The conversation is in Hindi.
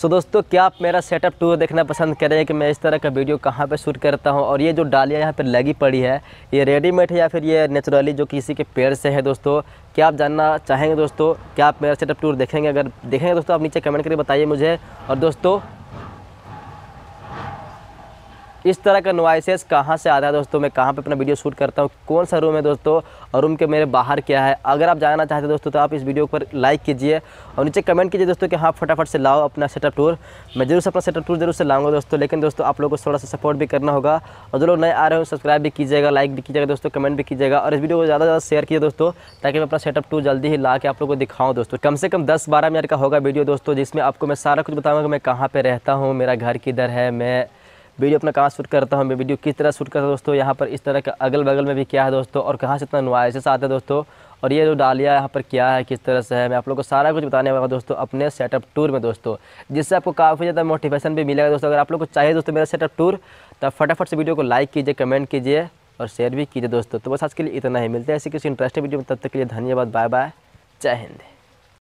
सो so, दोस्तों क्या आप मेरा सेटअप टूर देखना पसंद करें कि मैं इस तरह का वीडियो कहाँ पे शूट करता हूँ और ये जो डालियाँ यहाँ पर लगी पड़ी है ये रेडीमेड है या फिर ये नेचुरली जो किसी के पेड़ से है दोस्तों क्या आप जानना चाहेंगे दोस्तों क्या आप मेरा सेटअप टूर देखेंगे अगर देखेंगे दोस्तों आप नीचे कमेंट करके बताइए मुझे और दोस्तों इस तरह का नॉइसेस कहाँ से आ रहा है दोस्तों मैं कहाँ पे अपना वीडियो शूट करता हूँ कौन सा रूम है दोस्तों और रूम के मेरे बाहर क्या है अगर आप जानना चाहते हैं दोस्तों तो आप इस वीडियो पर लाइक कीजिए और नीचे कमेंट कीजिए दोस्तों कि हाँ फटाफट से लाओ अपना सेटअप टूर मैं जरूर से अपना सेटअप टूर जरूर से लाऊंगा दोस्तों लेकिन दोस्तों आप लोगों को थोड़ा सा सपोर्ट भी करना होगा और जो लोग नए आ रहे हो सब्सक्राइब भी कीजिएगा लाइक भी कीजिएगा दोस्तों कमेंट भी कीजिएगा और इस वीडियो को ज़्यादा ज़्यादा शेयर कीजिए दोस्तों ताकि मैं अपना सेटअप टूर जल्दी ही ला के आप लोग को दिखाऊँ दोस्तों कम से कम दस बारह मिनट का होगा वीडियो दोस्तों जिसमें आपको मैं सारा कुछ बताऊँगा कि मैं कहाँ पर रहता हूँ मेरा घर किधर है मैं वीडियो अपना कहाँ शूट करता हूँ मैं वीडियो किस तरह शूट करता हूँ दोस्तों यहाँ पर इस तरह का अगल बगल में भी क्या है दोस्तों और कहाँ से इतना से आता है दोस्तों और ये जो डालिया यहाँ पर क्या है किस तरह से है मैं आप लोग को सारा कुछ बताने वाला दोस्तों अपने सेटअप टूर में दोस्तों जिससे आपको काफ़ी ज़्यादा मोटिवेशन भी मिलेगा दोस्तों अगर आप लोग को चाहिए दोस्तों मेरा सेटअप टूर तो फटाफट से वीडियो को लाइक कीजिए कमेंट कीजिए और शेयर भी कीजिए दोस्तों तो बस आज के लिए इतना ही मिलते हैं ऐसे किसी इंटरेस्टिंग वीडियो में तब तक के लिए धन्यवाद बाय बाय जय हिंद